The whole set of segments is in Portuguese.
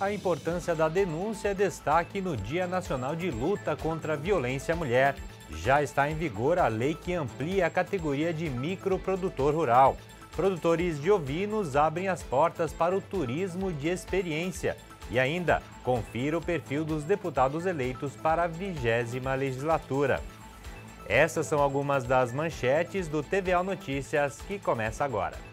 a importância da denúncia é destaque no Dia Nacional de Luta contra a Violência à Mulher. Já está em vigor a lei que amplia a categoria de microprodutor rural. Produtores de ovinos abrem as portas para o turismo de experiência. E ainda, confira o perfil dos deputados eleitos para a vigésima legislatura. Essas são algumas das manchetes do TVA Notícias que começa agora.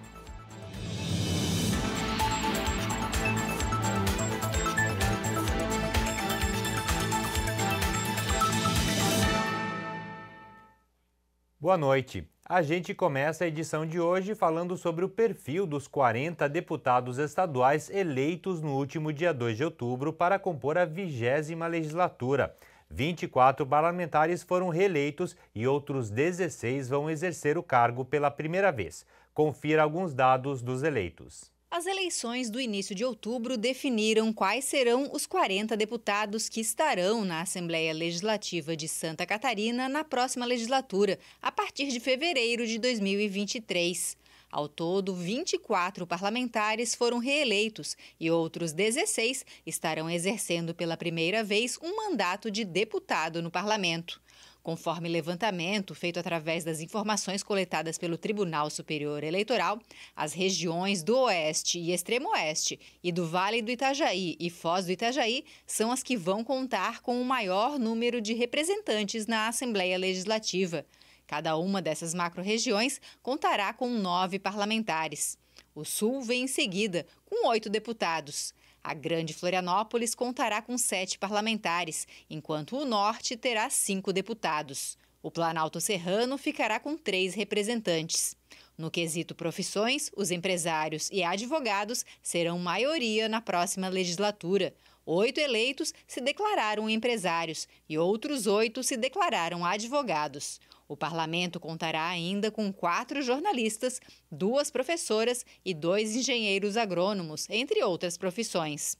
Boa noite. A gente começa a edição de hoje falando sobre o perfil dos 40 deputados estaduais eleitos no último dia 2 de outubro para compor a vigésima legislatura. 24 parlamentares foram reeleitos e outros 16 vão exercer o cargo pela primeira vez. Confira alguns dados dos eleitos. As eleições do início de outubro definiram quais serão os 40 deputados que estarão na Assembleia Legislativa de Santa Catarina na próxima legislatura, a partir de fevereiro de 2023. Ao todo, 24 parlamentares foram reeleitos e outros 16 estarão exercendo pela primeira vez um mandato de deputado no parlamento. Conforme levantamento feito através das informações coletadas pelo Tribunal Superior Eleitoral, as regiões do Oeste e Extremo Oeste e do Vale do Itajaí e Foz do Itajaí são as que vão contar com o maior número de representantes na Assembleia Legislativa. Cada uma dessas macro-regiões contará com nove parlamentares. O Sul vem em seguida, com oito deputados. A Grande Florianópolis contará com sete parlamentares, enquanto o Norte terá cinco deputados. O Planalto Serrano ficará com três representantes. No quesito profissões, os empresários e advogados serão maioria na próxima legislatura. Oito eleitos se declararam empresários e outros oito se declararam advogados. O parlamento contará ainda com quatro jornalistas, duas professoras e dois engenheiros agrônomos, entre outras profissões.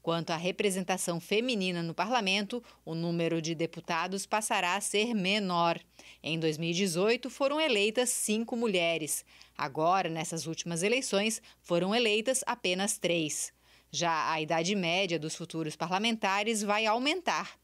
Quanto à representação feminina no parlamento, o número de deputados passará a ser menor. Em 2018, foram eleitas cinco mulheres. Agora, nessas últimas eleições, foram eleitas apenas três. Já a idade média dos futuros parlamentares vai aumentar.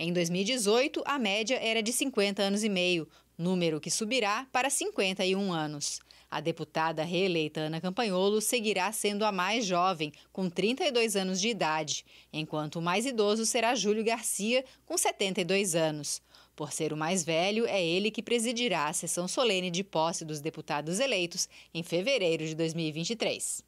Em 2018, a média era de 50 anos e meio, número que subirá para 51 anos. A deputada reeleita Ana Campanholo seguirá sendo a mais jovem, com 32 anos de idade, enquanto o mais idoso será Júlio Garcia, com 72 anos. Por ser o mais velho, é ele que presidirá a sessão solene de posse dos deputados eleitos em fevereiro de 2023.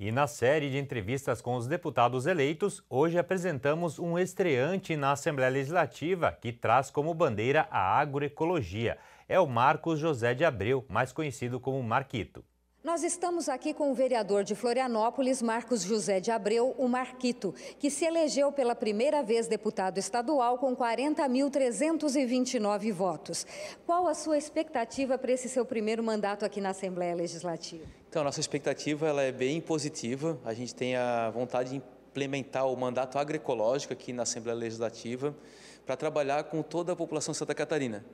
E na série de entrevistas com os deputados eleitos, hoje apresentamos um estreante na Assembleia Legislativa que traz como bandeira a agroecologia. É o Marcos José de Abreu, mais conhecido como Marquito. Nós estamos aqui com o vereador de Florianópolis, Marcos José de Abreu, o Marquito, que se elegeu pela primeira vez deputado estadual com 40.329 votos. Qual a sua expectativa para esse seu primeiro mandato aqui na Assembleia Legislativa? Então, nossa expectativa ela é bem positiva. A gente tem a vontade de implementar o mandato agroecológico aqui na Assembleia Legislativa para trabalhar com toda a população de Santa Catarina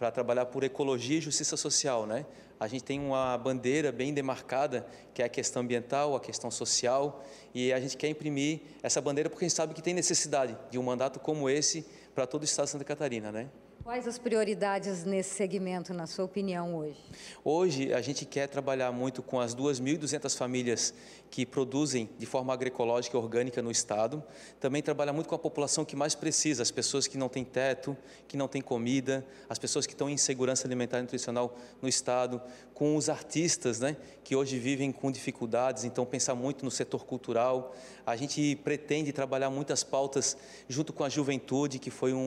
para trabalhar por ecologia e justiça social, né? A gente tem uma bandeira bem demarcada, que é a questão ambiental, a questão social, e a gente quer imprimir essa bandeira porque a gente sabe que tem necessidade de um mandato como esse para todo o estado de Santa Catarina, né? Quais as prioridades nesse segmento, na sua opinião, hoje? Hoje, a gente quer trabalhar muito com as 2.200 famílias que produzem de forma agroecológica e orgânica no Estado. Também trabalha muito com a população que mais precisa, as pessoas que não têm teto, que não têm comida, as pessoas que estão em insegurança alimentar e nutricional no Estado, com os artistas né, que hoje vivem com dificuldades, então pensar muito no setor cultural. A gente pretende trabalhar muitas pautas junto com a juventude, que foi um,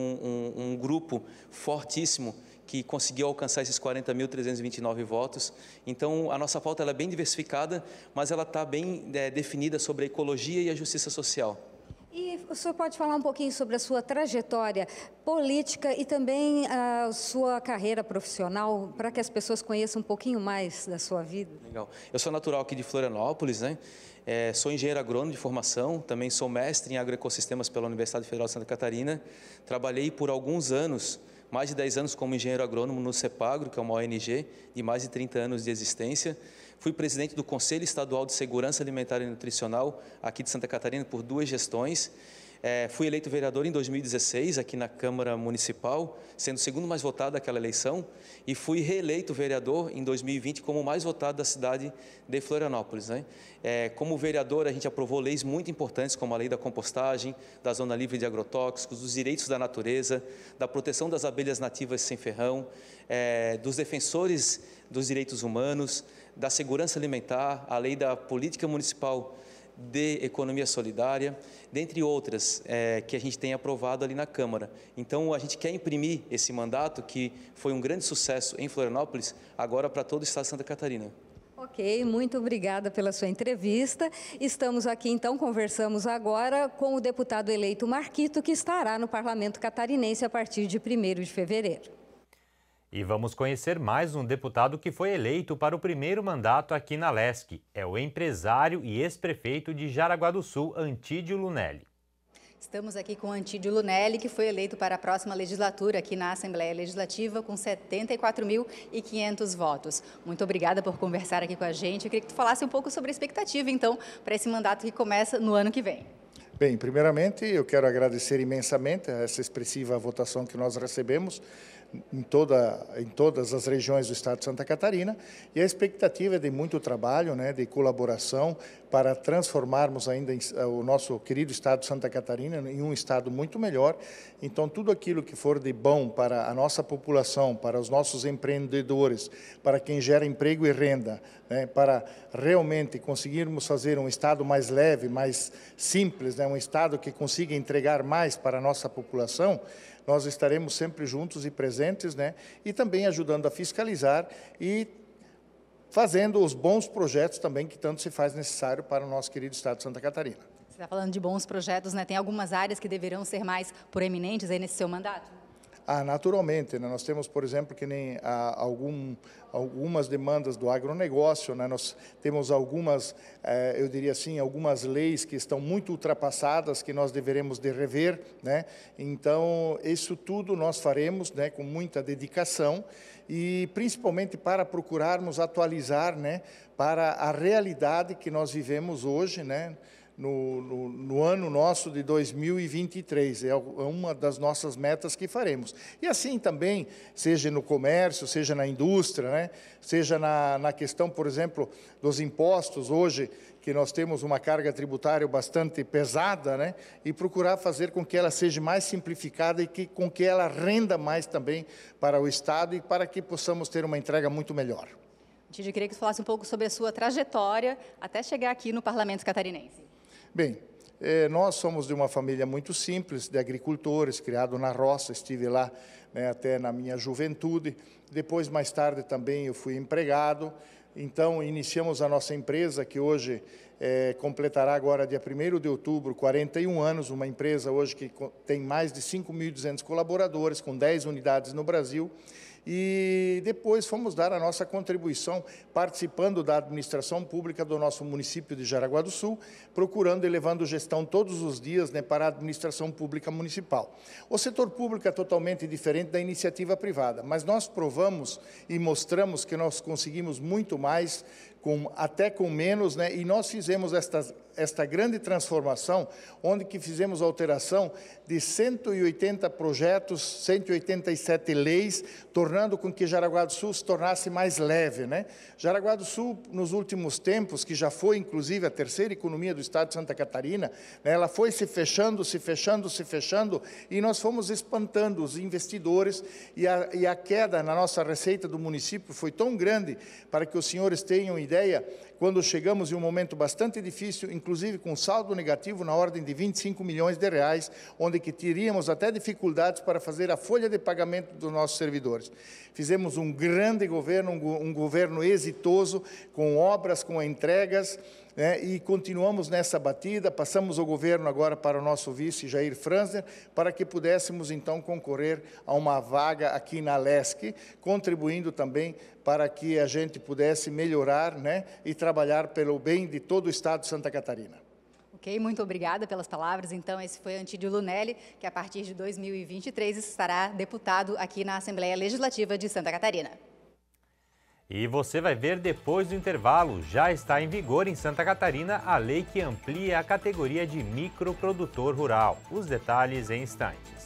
um, um grupo fortíssimo que conseguiu alcançar esses 40.329 votos. Então, a nossa pauta é bem diversificada, mas ela está bem é, definida sobre a ecologia e a justiça social. E o senhor pode falar um pouquinho sobre a sua trajetória política e também a sua carreira profissional, para que as pessoas conheçam um pouquinho mais da sua vida? Legal. Eu sou natural aqui de Florianópolis, né? É, sou engenheiro agrônomo de formação, também sou mestre em agroecossistemas pela Universidade Federal de Santa Catarina. Trabalhei por alguns anos mais de 10 anos como engenheiro agrônomo no CEPAGRO, que é uma ONG de mais de 30 anos de existência. Fui presidente do Conselho Estadual de Segurança Alimentar e Nutricional aqui de Santa Catarina por duas gestões é, fui eleito vereador em 2016 aqui na Câmara Municipal, sendo o segundo mais votado daquela eleição, e fui reeleito vereador em 2020 como o mais votado da cidade de Florianópolis. Né? É, como vereador, a gente aprovou leis muito importantes, como a lei da compostagem, da zona livre de agrotóxicos, dos direitos da natureza, da proteção das abelhas nativas sem ferrão, é, dos defensores dos direitos humanos, da segurança alimentar, a lei da política municipal de economia solidária, dentre outras é, que a gente tem aprovado ali na Câmara. Então, a gente quer imprimir esse mandato, que foi um grande sucesso em Florianópolis, agora para todo o Estado de Santa Catarina. Ok, muito obrigada pela sua entrevista. Estamos aqui, então, conversamos agora com o deputado eleito Marquito, que estará no Parlamento Catarinense a partir de 1 de fevereiro. E vamos conhecer mais um deputado que foi eleito para o primeiro mandato aqui na LESC. É o empresário e ex-prefeito de Jaraguá do Sul, Antídio Lunelli. Estamos aqui com Antídio Lunelli, que foi eleito para a próxima legislatura aqui na Assembleia Legislativa com 74.500 votos. Muito obrigada por conversar aqui com a gente. Eu queria que tu falasse um pouco sobre a expectativa, então, para esse mandato que começa no ano que vem. Bem, primeiramente, eu quero agradecer imensamente essa expressiva votação que nós recebemos em, toda, em todas as regiões do estado de Santa Catarina, e a expectativa é de muito trabalho, né, de colaboração para transformarmos ainda eh, o nosso querido estado de Santa Catarina em um estado muito melhor. Então, tudo aquilo que for de bom para a nossa população, para os nossos empreendedores, para quem gera emprego e renda, né, para realmente conseguirmos fazer um estado mais leve, mais simples, né, um estado que consiga entregar mais para a nossa população, nós estaremos sempre juntos e presentes, né, e também ajudando a fiscalizar e fazendo os bons projetos também que tanto se faz necessário para o nosso querido Estado de Santa Catarina. Você está falando de bons projetos, né? Tem algumas áreas que deverão ser mais proeminentes aí nesse seu mandato? Ah, naturalmente, né? nós temos, por exemplo, que nem ah, algum, algumas demandas do agronegócio, né? nós temos algumas, eh, eu diria assim, algumas leis que estão muito ultrapassadas, que nós deveremos de rever, né? então isso tudo nós faremos né, com muita dedicação, e principalmente para procurarmos atualizar né, para a realidade que nós vivemos hoje, né, no, no, no, ano nosso de 2023. É, é uma das nossas metas que faremos. E assim também, seja no comércio, seja na indústria, né? seja na, na questão, por exemplo, dos impostos, hoje, que nós temos uma carga tributária bastante pesada, né? e procurar fazer com que ela seja mais simplificada e que, com que ela renda mais também para o Estado e para que possamos ter uma entrega muito melhor. Tide, queria que você falasse um pouco sobre a sua trajetória até chegar aqui no Parlamento Catarinense. Bem, eh, nós somos de uma família muito simples, de agricultores, criado na roça, estive lá né, até na minha juventude. Depois, mais tarde, também eu fui empregado. Então, iniciamos a nossa empresa, que hoje é, completará agora, dia 1 de outubro, 41 anos, uma empresa hoje que tem mais de 5.200 colaboradores, com 10 unidades no Brasil e depois fomos dar a nossa contribuição participando da administração pública do nosso município de Jaraguá do Sul, procurando e levando gestão todos os dias né, para a administração pública municipal. O setor público é totalmente diferente da iniciativa privada, mas nós provamos e mostramos que nós conseguimos muito mais, com, até com menos, né, e nós fizemos estas esta grande transformação, onde que fizemos alteração de 180 projetos, 187 leis, tornando com que Jaraguá do Sul se tornasse mais leve. Né? Jaraguá do Sul, nos últimos tempos, que já foi, inclusive, a terceira economia do Estado de Santa Catarina, né, ela foi se fechando, se fechando, se fechando, e nós fomos espantando os investidores, e a, e a queda na nossa receita do município foi tão grande, para que os senhores tenham ideia, quando chegamos em um momento bastante difícil, inclusive com saldo negativo na ordem de 25 milhões de reais, onde que teríamos até dificuldades para fazer a folha de pagamento dos nossos servidores. Fizemos um grande governo, um, um governo exitoso, com obras, com entregas, né, e continuamos nessa batida. Passamos o governo agora para o nosso vice Jair Franzer, para que pudéssemos então concorrer a uma vaga aqui na LESC, contribuindo também para que a gente pudesse melhorar né, e trabalhar pelo bem de todo o Estado de Santa Catarina. Ok, muito obrigada pelas palavras. Então, esse foi Antídio Lunelli, que a partir de 2023 estará deputado aqui na Assembleia Legislativa de Santa Catarina. E você vai ver depois do intervalo, já está em vigor em Santa Catarina a lei que amplia a categoria de microprodutor rural. Os detalhes em instantes.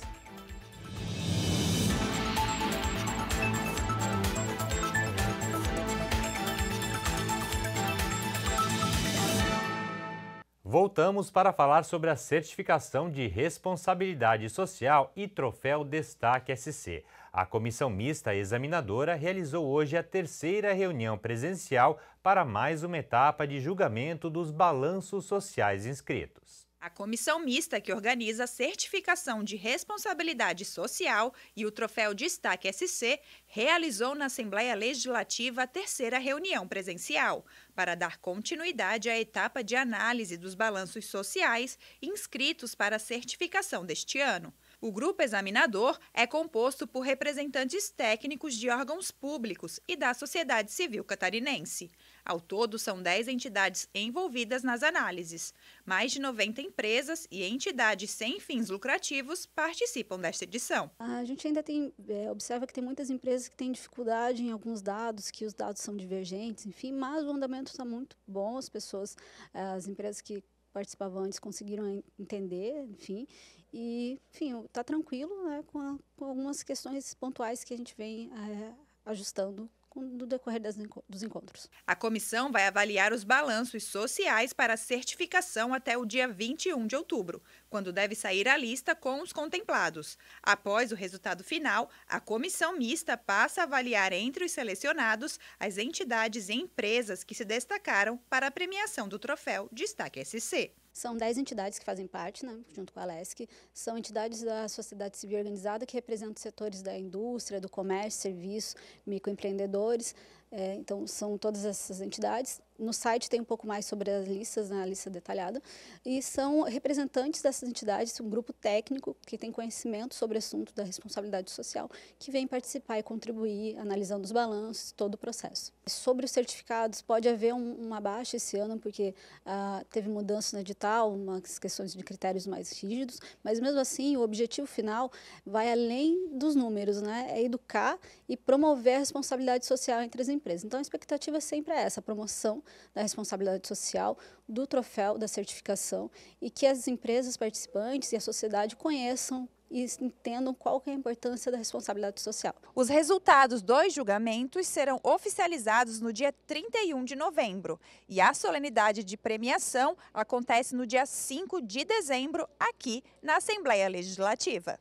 Voltamos para falar sobre a certificação de responsabilidade social e troféu Destaque SC. A comissão mista examinadora realizou hoje a terceira reunião presencial para mais uma etapa de julgamento dos balanços sociais inscritos. A comissão mista que organiza a certificação de responsabilidade social e o troféu Destaque SC realizou na Assembleia Legislativa a terceira reunião presencial para dar continuidade à etapa de análise dos balanços sociais inscritos para a certificação deste ano. O grupo examinador é composto por representantes técnicos de órgãos públicos e da sociedade civil catarinense. Ao todo, são 10 entidades envolvidas nas análises. Mais de 90 empresas e entidades sem fins lucrativos participam desta edição. A gente ainda tem, é, observa que tem muitas empresas que têm dificuldade em alguns dados, que os dados são divergentes, enfim, mas o andamento está muito bom, as pessoas, as empresas que participavam antes conseguiram entender, enfim, e, enfim, está tranquilo né, com, a, com, algumas questões pontuais que a gente vem é, ajustando no decorrer dos encontros. A comissão vai avaliar os balanços sociais para certificação até o dia 21 de outubro, quando deve sair a lista com os contemplados. Após o resultado final, a comissão mista passa a avaliar entre os selecionados as entidades e empresas que se destacaram para a premiação do troféu Destaque SC. São 10 entidades que fazem parte, né, junto com a LESC, são entidades da sociedade civil organizada que representam setores da indústria, do comércio, serviço, microempreendedores, é, então, são todas essas entidades. No site tem um pouco mais sobre as listas, na né, lista detalhada. E são representantes dessas entidades, um grupo técnico que tem conhecimento sobre o assunto da responsabilidade social, que vem participar e contribuir, analisando os balanços, todo o processo. Sobre os certificados, pode haver um, uma baixa esse ano, porque ah, teve mudança no né, edital, umas questões de critérios mais rígidos, mas mesmo assim, o objetivo final vai além dos números, né? É educar e promover a responsabilidade social entre as empresas então, a expectativa sempre é essa, a promoção da responsabilidade social, do troféu, da certificação, e que as empresas participantes e a sociedade conheçam e entendam qual é a importância da responsabilidade social. Os resultados dos julgamentos serão oficializados no dia 31 de novembro e a solenidade de premiação acontece no dia 5 de dezembro aqui na Assembleia Legislativa.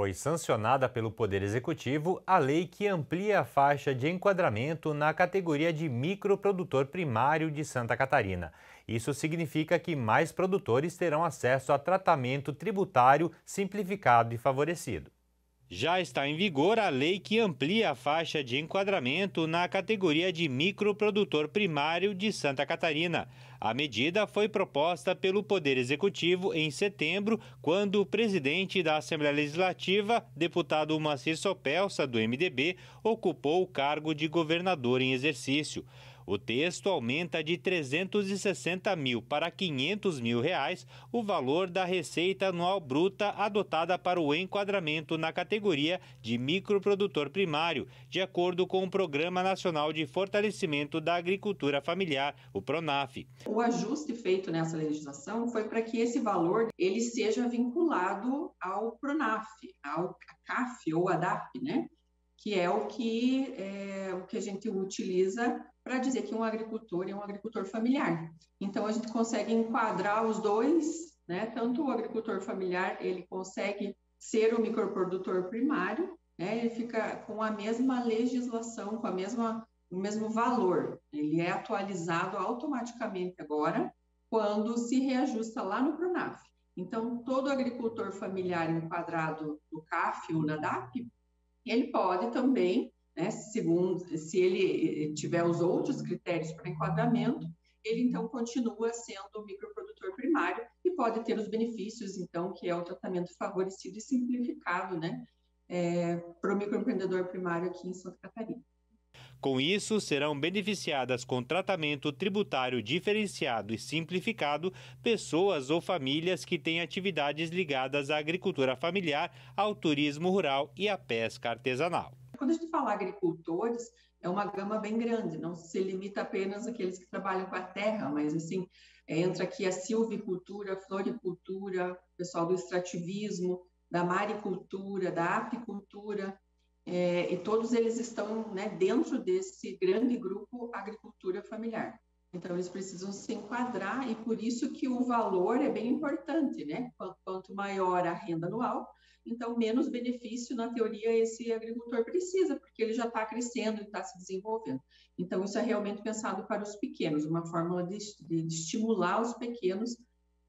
Foi sancionada pelo Poder Executivo a lei que amplia a faixa de enquadramento na categoria de microprodutor primário de Santa Catarina. Isso significa que mais produtores terão acesso a tratamento tributário simplificado e favorecido. Já está em vigor a lei que amplia a faixa de enquadramento na categoria de microprodutor primário de Santa Catarina. A medida foi proposta pelo Poder Executivo em setembro, quando o presidente da Assembleia Legislativa, deputado Macir Sopelsa, do MDB, ocupou o cargo de governador em exercício. O texto aumenta de 360 mil para 500 mil reais o valor da receita anual bruta adotada para o enquadramento na categoria de microprodutor primário, de acordo com o Programa Nacional de Fortalecimento da Agricultura Familiar, o Pronaf. O ajuste feito nessa legislação foi para que esse valor ele seja vinculado ao Pronaf, ao CAF ou ADAP, né? que é o que, é, o que a gente utiliza para dizer que um agricultor é um agricultor familiar. Então, a gente consegue enquadrar os dois, né? tanto o agricultor familiar, ele consegue ser o microprodutor primário, né? ele fica com a mesma legislação, com a mesma, o mesmo valor. Ele é atualizado automaticamente agora, quando se reajusta lá no PRONAF. Então, todo agricultor familiar enquadrado no CAF ou na DAP, ele pode também, né, segundo, se ele eh, tiver os outros critérios para enquadramento, ele então continua sendo microprodutor primário e pode ter os benefícios, então, que é o tratamento favorecido e simplificado, né, é, para o microempreendedor primário aqui em Santa Catarina. Com isso, serão beneficiadas com tratamento tributário diferenciado e simplificado pessoas ou famílias que têm atividades ligadas à agricultura familiar, ao turismo rural e à pesca artesanal. Quando a gente fala agricultores, é uma gama bem grande, não se limita apenas àqueles que trabalham com a terra, mas assim, é, entra aqui a silvicultura, a floricultura, o pessoal do extrativismo, da maricultura, da apicultura, é, e todos eles estão né, dentro desse grande grupo agricultura familiar. Então, eles precisam se enquadrar e por isso que o valor é bem importante, né? Quanto maior a renda anual, então menos benefício, na teoria, esse agricultor precisa, porque ele já está crescendo e está se desenvolvendo. Então, isso é realmente pensado para os pequenos, uma fórmula de, de estimular os pequenos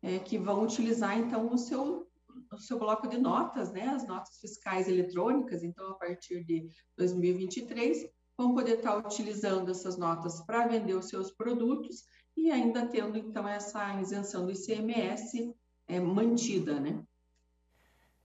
é, que vão utilizar, então, o seu no seu bloco de notas, né, as notas fiscais eletrônicas, então a partir de 2023 vão poder estar utilizando essas notas para vender os seus produtos e ainda tendo então essa isenção do ICMS é, mantida, né?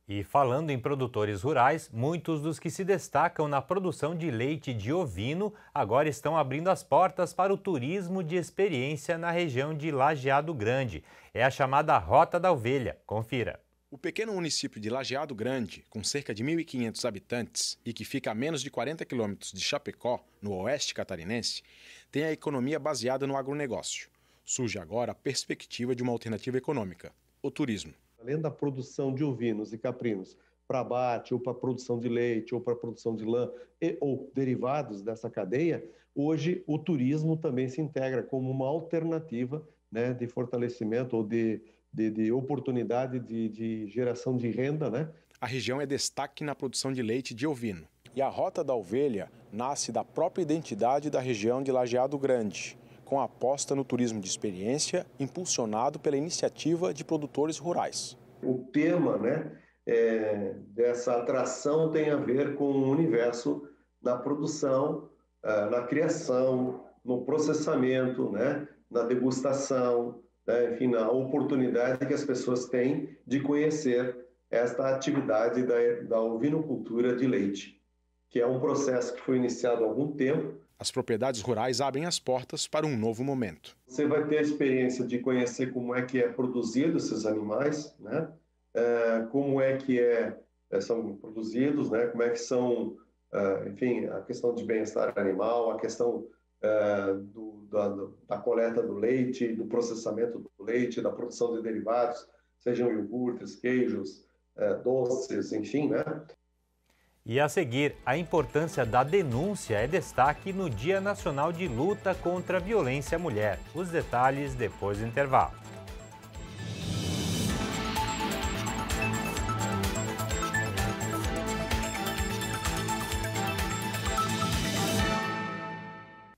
E falando em produtores rurais, muitos dos que se destacam na produção de leite de ovino agora estão abrindo as portas para o turismo de experiência na região de Lajeado Grande. É a chamada Rota da Ovelha. Confira. O pequeno município de Lajeado Grande, com cerca de 1.500 habitantes e que fica a menos de 40 quilômetros de Chapecó, no oeste catarinense, tem a economia baseada no agronegócio. Surge agora a perspectiva de uma alternativa econômica, o turismo. Além da produção de ovinos e caprinos para abate, ou para produção de leite, ou para produção de lã, e, ou derivados dessa cadeia, hoje o turismo também se integra como uma alternativa né, de fortalecimento ou de de, de oportunidade de, de geração de renda, né? A região é destaque na produção de leite de ovino. E a Rota da Ovelha nasce da própria identidade da região de Lajeado Grande, com a aposta no turismo de experiência impulsionado pela iniciativa de produtores rurais. O tema né, é, dessa atração tem a ver com o universo na produção, ah, na criação, no processamento, né, na degustação, né, enfim, na oportunidade que as pessoas têm de conhecer esta atividade da, da ovinocultura de leite, que é um processo que foi iniciado há algum tempo. As propriedades rurais abrem as portas para um novo momento. Você vai ter a experiência de conhecer como é que é produzido esses animais, né? É, como é que é, eh, são produzidos, né? Como é que são, eh, enfim, a questão de bem-estar animal, a questão eh, do, da, da, coleta do leite, do processamento do leite, da produção de derivados, sejam iogurtes, queijos, eh, doces, enfim, né? E a seguir, a importância da denúncia é destaque no Dia Nacional de Luta contra a Violência à Mulher. Os detalhes depois do intervalo.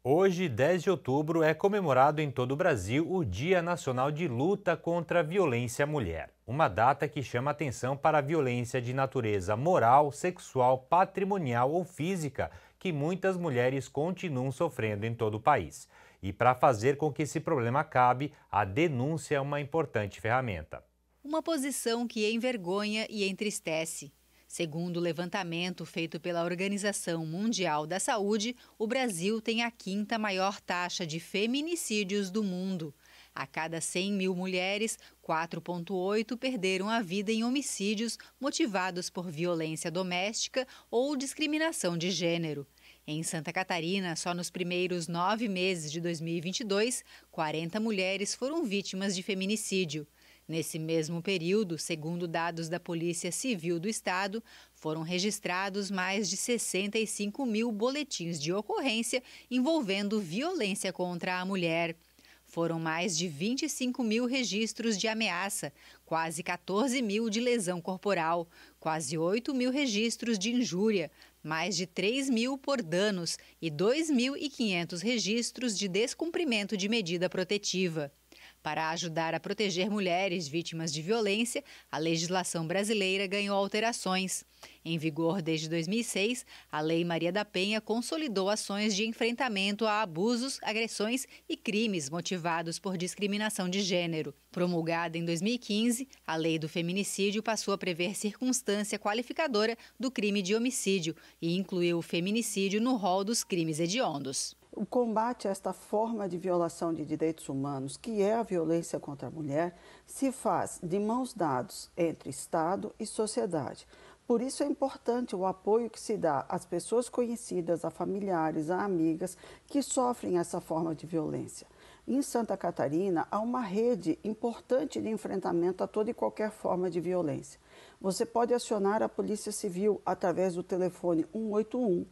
Hoje, 10 de outubro, é comemorado em todo o Brasil o Dia Nacional de Luta contra a Violência à Mulher, uma data que chama atenção para a violência de natureza moral, sexual, patrimonial ou física que muitas mulheres continuam sofrendo em todo o país. E para fazer com que esse problema acabe, a denúncia é uma importante ferramenta. Uma posição que envergonha e entristece. Segundo o levantamento feito pela Organização Mundial da Saúde, o Brasil tem a quinta maior taxa de feminicídios do mundo. A cada 100 mil mulheres, 4,8 perderam a vida em homicídios motivados por violência doméstica ou discriminação de gênero. Em Santa Catarina, só nos primeiros nove meses de 2022, 40 mulheres foram vítimas de feminicídio. Nesse mesmo período, segundo dados da Polícia Civil do Estado, foram registrados mais de 65 mil boletins de ocorrência envolvendo violência contra a mulher. Foram mais de 25 mil registros de ameaça, quase 14 mil de lesão corporal, quase 8 mil registros de injúria, mais de 3 mil por danos e 2.500 registros de descumprimento de medida protetiva. Para ajudar a proteger mulheres vítimas de violência, a legislação brasileira ganhou alterações. Em vigor desde 2006, a Lei Maria da Penha consolidou ações de enfrentamento a abusos, agressões e crimes motivados por discriminação de gênero. Promulgada em 2015, a Lei do Feminicídio passou a prever circunstância qualificadora do crime de homicídio e incluiu o feminicídio no rol dos crimes hediondos o combate a esta forma de violação de direitos humanos, que é a violência contra a mulher, se faz de mãos dadas entre Estado e sociedade. Por isso é importante o apoio que se dá às pessoas conhecidas, a familiares, a amigas que sofrem essa forma de violência. Em Santa Catarina, há uma rede importante de enfrentamento a toda e qualquer forma de violência. Você pode acionar a Polícia Civil através do telefone 181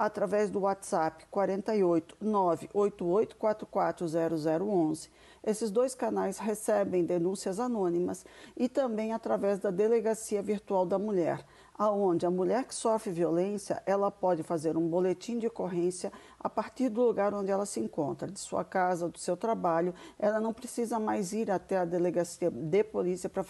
através do WhatsApp 48988440011. Esses dois canais recebem denúncias anônimas e também através da Delegacia Virtual da Mulher, aonde a mulher que sofre violência, ela pode fazer um boletim de ocorrência a partir do lugar onde ela se encontra, de sua casa, do seu trabalho. Ela não precisa mais ir até a delegacia de polícia para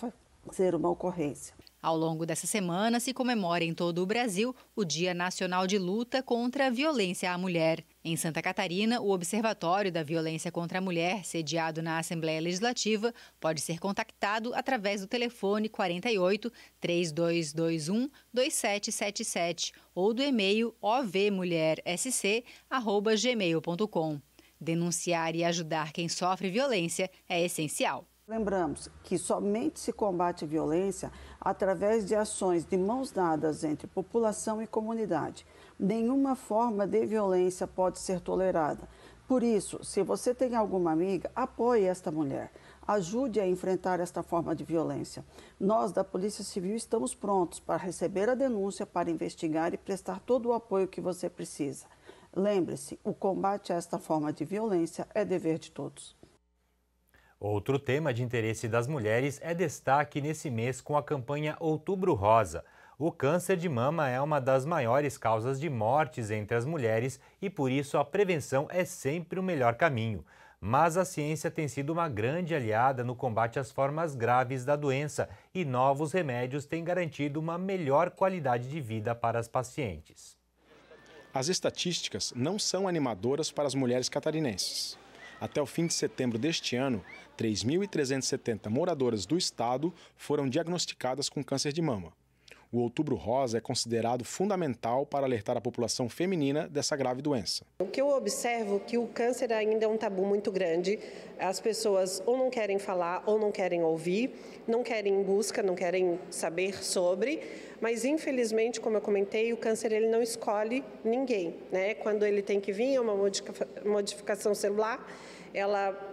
ser uma ocorrência. Ao longo dessa semana, se comemora em todo o Brasil o Dia Nacional de Luta contra a Violência à Mulher. Em Santa Catarina, o Observatório da Violência contra a Mulher, sediado na Assembleia Legislativa, pode ser contactado através do telefone 48 3221 2777 ou do e-mail ovmulhersc@gmail.com. Denunciar e ajudar quem sofre violência é essencial. Lembramos que somente se combate violência através de ações de mãos dadas entre população e comunidade. Nenhuma forma de violência pode ser tolerada. Por isso, se você tem alguma amiga, apoie esta mulher. Ajude a enfrentar esta forma de violência. Nós, da Polícia Civil, estamos prontos para receber a denúncia, para investigar e prestar todo o apoio que você precisa. Lembre-se: o combate a esta forma de violência é dever de todos. Outro tema de interesse das mulheres é destaque nesse mês com a campanha Outubro Rosa. O câncer de mama é uma das maiores causas de mortes entre as mulheres e por isso a prevenção é sempre o melhor caminho. Mas a ciência tem sido uma grande aliada no combate às formas graves da doença e novos remédios têm garantido uma melhor qualidade de vida para as pacientes. As estatísticas não são animadoras para as mulheres catarinenses. Até o fim de setembro deste ano, 3.370 moradoras do estado foram diagnosticadas com câncer de mama. O Outubro Rosa é considerado fundamental para alertar a população feminina dessa grave doença. O que eu observo é que o câncer ainda é um tabu muito grande. As pessoas ou não querem falar ou não querem ouvir, não querem em busca, não querem saber sobre. Mas infelizmente, como eu comentei, o câncer ele não escolhe ninguém, né? Quando ele tem que vir é uma modificação celular, ela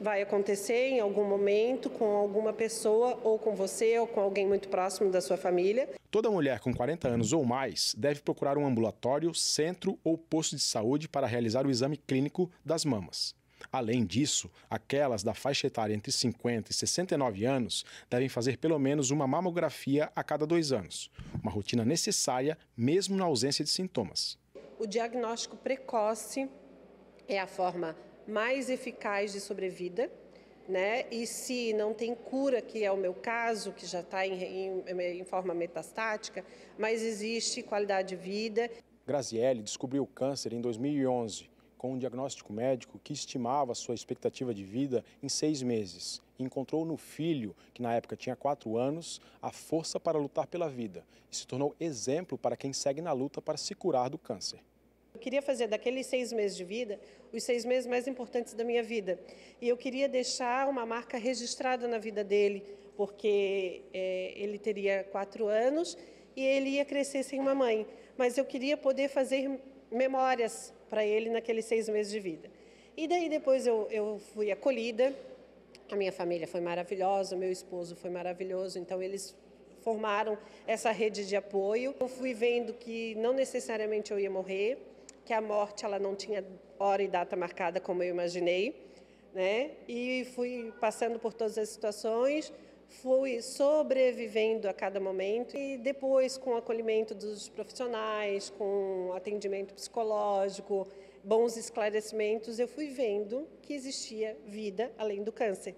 vai acontecer em algum momento com alguma pessoa, ou com você, ou com alguém muito próximo da sua família. Toda mulher com 40 anos ou mais deve procurar um ambulatório, centro ou posto de saúde para realizar o exame clínico das mamas. Além disso, aquelas da faixa etária entre 50 e 69 anos devem fazer pelo menos uma mamografia a cada dois anos, uma rotina necessária mesmo na ausência de sintomas. O diagnóstico precoce é a forma mais eficaz de sobrevida, né? E se não tem cura, que é o meu caso, que já está em, em, em, forma metastática, mas existe qualidade de vida. Graziele descobriu o câncer em 2011 com um diagnóstico médico que estimava sua expectativa de vida em seis meses. encontrou no filho, que na época tinha quatro anos, a força para lutar pela vida e se tornou exemplo para quem segue na luta para se curar do câncer queria fazer daqueles seis meses de vida os seis meses mais importantes da minha vida. E eu queria deixar uma marca registrada na vida dele, porque é, ele teria quatro anos e ele ia crescer sem uma mãe. Mas eu queria poder fazer memórias para ele naqueles seis meses de vida. E daí depois eu, eu fui acolhida, a minha família foi maravilhosa, meu esposo foi maravilhoso, então eles formaram essa rede de apoio. Eu fui vendo que não necessariamente eu ia morrer, que a morte ela não tinha hora e data marcada como eu imaginei, né? E fui passando por todas as situações, fui sobrevivendo a cada momento e depois com o acolhimento dos profissionais, com atendimento psicológico, bons esclarecimentos, eu fui vendo que existia vida além do câncer.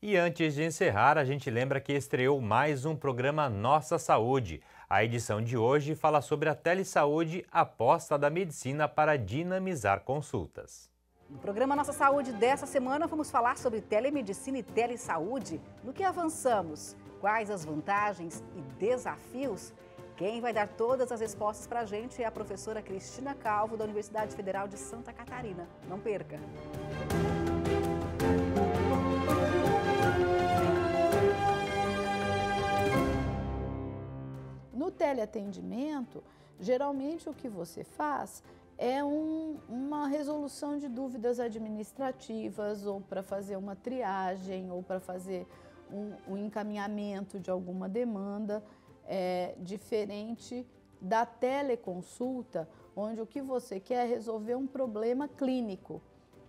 E antes de encerrar, a gente lembra que estreou mais um programa Nossa Saúde. A edição de hoje fala sobre a telesaúde, aposta da medicina para dinamizar consultas. No programa Nossa Saúde dessa semana, vamos falar sobre telemedicina e telesaúde, no que avançamos, quais as vantagens e desafios. Quem vai dar todas as respostas para a gente é a professora Cristina Calvo, da Universidade Federal de Santa Catarina. Não perca! teleatendimento, geralmente o que você faz é um, uma resolução de dúvidas administrativas ou para fazer uma triagem ou para fazer um, um, encaminhamento de alguma demanda é, diferente da teleconsulta, onde o que você quer é resolver um problema clínico,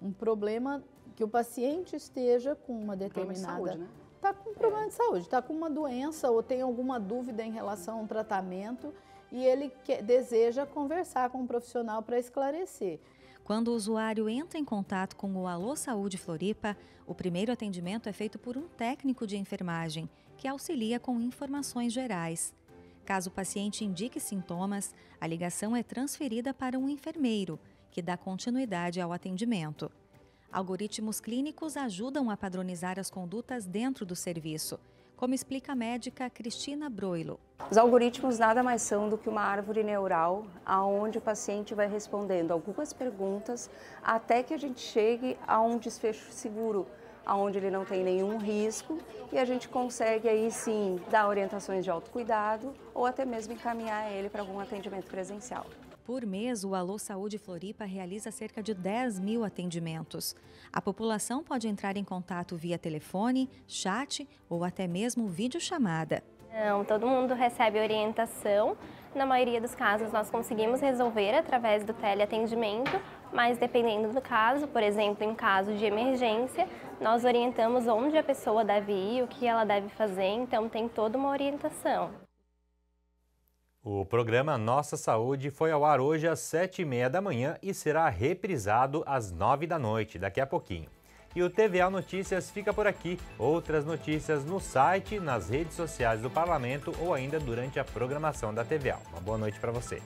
um problema que o paciente esteja com uma determinada um está com um problema é. de saúde, está com uma doença ou tem alguma dúvida em relação a um tratamento e ele deseja conversar com um profissional para esclarecer. Quando o usuário entra em contato com o Alô Saúde Floripa, o primeiro atendimento é feito por um técnico de enfermagem, que auxilia com informações gerais. Caso o paciente indique sintomas, a ligação é transferida para um enfermeiro, que dá continuidade ao atendimento. Algoritmos clínicos ajudam a padronizar as condutas dentro do serviço, como explica a médica Cristina Broilo. Os algoritmos nada mais são do que uma árvore neural aonde o paciente vai respondendo algumas perguntas até que a gente chegue a um desfecho seguro, aonde ele não tem nenhum risco e a gente consegue aí sim dar orientações de autocuidado ou até mesmo encaminhar ele para algum atendimento presencial. Por mês, o Alô Saúde Floripa realiza cerca de 10 mil atendimentos. A população pode entrar em contato via telefone, chat ou até mesmo videochamada. Não, todo mundo recebe orientação. Na maioria dos casos, nós conseguimos resolver através do teleatendimento, mas dependendo do caso, por exemplo, em caso de emergência, nós orientamos onde a pessoa deve ir, o que ela deve fazer, então tem toda uma orientação. O programa Nossa Saúde foi ao ar hoje às 7h30 da manhã e será reprisado às 9 da noite, daqui a pouquinho. E o TVA Notícias fica por aqui. Outras notícias no site, nas redes sociais do Parlamento ou ainda durante a programação da TVA. Uma boa noite para você.